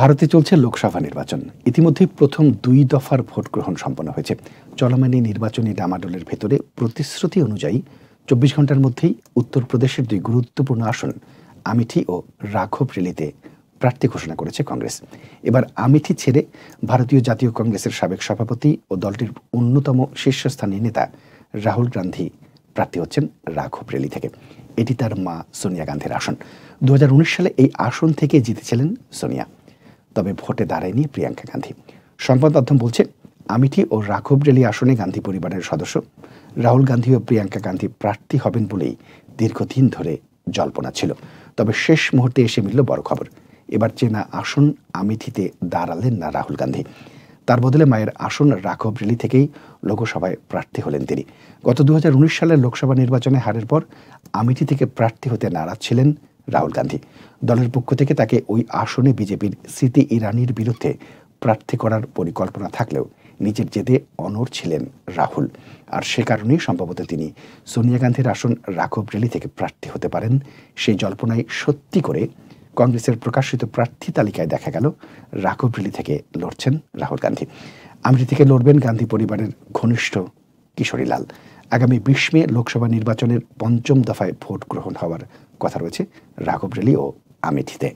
ভারতে চলছে লোকসভা নির্বাচন ইতিমধ্যে প্রথম দুই দফার ভোট গ্রহণ সম্পন্ন হয়েছে চলমান নির্বাচনী ডামাডোলের ভেতরে প্রতিশ্রুতি অনুযায়ী চব্বিশ ঘন্টার মধ্যেই উত্তরপ্রদেশের দুই গুরুত্বপূর্ণ আসন আমিঠি ও রাঘব রেলিতে প্রার্থী ঘোষণা করেছে কংগ্রেস এবার আমিঠি ছেড়ে ভারতীয় জাতীয় কংগ্রেসের সাবেক সভাপতি ও দলটির অন্যতম শীর্ষস্থানীয় নেতা রাহুল গান্ধী প্রার্থী হচ্ছেন রাঘব রেলি থেকে এটি তার মা সোনিয়া গান্ধীর আসন দু সালে এই আসন থেকে জিতেছিলেন সোনিয়া তবে ভোটে দাঁড়ায়নি প্রিয়াঙ্কা গান্ধী সংবাদ মাধ্যম বলছে আমিঠি ও রাঘব রেলি আসনে গান্ধী পরিবারের সদস্য রাহুল গান্ধী ও প্রিয়াঙ্কা গান্ধী প্রার্থী হবেন বলেই দীর্ঘদিন ধরে জল্পনা ছিল তবে শেষ মুহূর্তে এসে মিলল বড় খবর এবার চেনা আসন আমিঠিতে দাঁড়ালেন না রাহুল গান্ধী তার বদলে মায়ের আসন রাঘব রেলি থেকেই লোকসভায় প্রার্থী হলেন তিনি গত দু সালের লোকসভা নির্বাচনে হারের পর আমিঠি থেকে প্রার্থী হতে নারাজ ছিলেন রাহুল গান্ধী দলের পক্ষ থেকে তাকে ওই আসনে বিজেপির স্মৃতি ইরানির বিরুদ্ধে প্রার্থী করার পরিকল্পনা থাকলেও নিজের জেদে অনর ছিলেন রাহুল আর সে কারণেই সম্ভবত তিনি সোনিয়া গান্ধীর আসন রাঘব রেলি থেকে প্রার্থী হতে পারেন সেই জল্পনায় সত্যি করে কংগ্রেসের প্রকাশিত প্রার্থী তালিকায় দেখা গেল রাঘব রেলি থেকে লড়ছেন রাহুল গান্ধী আমৃতি থেকে লড়বেন গান্ধী পরিবারের ঘনিষ্ঠ কিশোরীলাল আগামী বিশ মে লোকসভা নির্বাচনের পঞ্চম দফায় ভোট গ্রহণ হওয়ার কথা রয়েছে রাঘব রেলি ও আমেথিতে